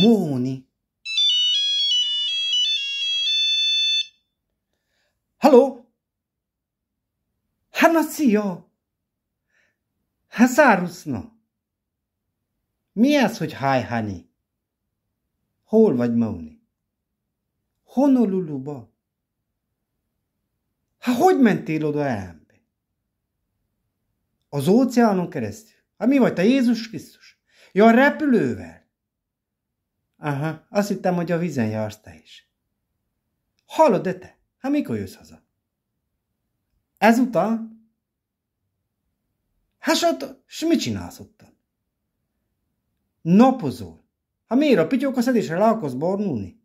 Móni. Halló? Hána szia! Haszáruszna! Hát mi az, hogy hájhányi? Hol vagy, Móni? Honoluluba. Hát hogy mentél oda elembe? Az óceánon keresztül. Hát mi vagy, te Jézus Krisztus? Ja, repülővel. Aha, azt hittem, hogy a vízen jársz te is. Hallod, de te? Hát mikor jössz haza? Ezután? Hát sát, s mit csinálsz ott? Napozol. Hát miért a a szedésre le akarsz bornulni?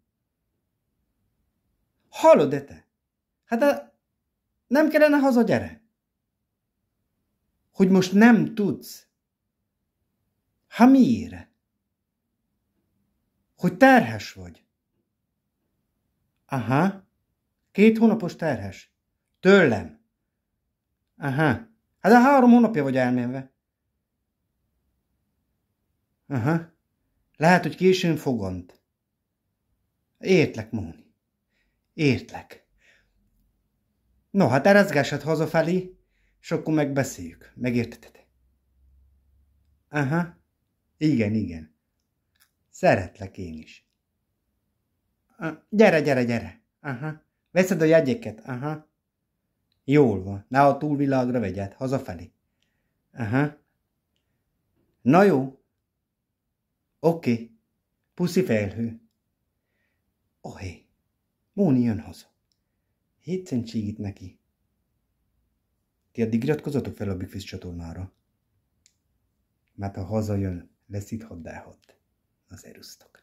Hallod, de te? Hát de nem kellene haza, gyere. Hogy most nem tudsz. Hát miért? Hogy terhes vagy? Aha. Két hónapos terhes. Tőlem. Aha. Hát a három hónapja vagy elmenve. Aha. Lehet, hogy későn fogant. Értlek, Móni. Értlek. No, hát erezgesed hazafelé, és akkor megbeszéljük. Megérteted? Aha. Igen, igen. Szeretlek én is. Gyere, gyere, gyere. Aha. Veszed a jegyeket. Aha. Jól van. Ne a túlvilágra vegyed. Hazafelé. Aha. Na jó. Oké. Okay. Puszi felhő. Ohé. Hey. Móni jön haza. Hétszen csígít neki. Ti addig iratkozzatok fel a Big csatornára. Mert ha jön lesz itt 6 d のセルスとか。